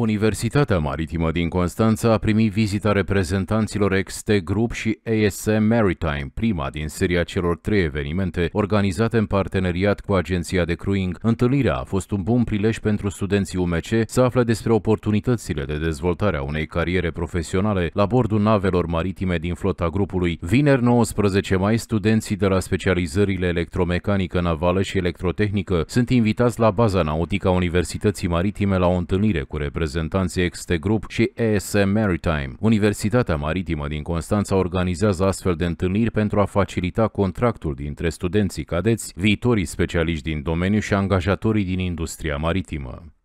Universitatea Maritimă din Constanța a primit vizita reprezentanților XT Group și ASM Maritime, prima din seria celor trei evenimente organizate în parteneriat cu agenția de cruing. Întâlnirea a fost un bun prilej pentru studenții UMC să afle despre oportunitățile de dezvoltare a unei cariere profesionale la bordul navelor maritime din flota grupului. Vineri 19 mai, studenții de la specializările electromecanică navală și electrotehnică sunt invitați la baza nautică a Universității Maritime la o întâlnire cu reprezentanții reprezentanții Exte Group și ESM Maritime. Universitatea Maritimă din Constanța organizează astfel de întâlniri pentru a facilita contractul dintre studenții cadeți, viitorii specialiști din domeniu și angajatorii din industria maritimă.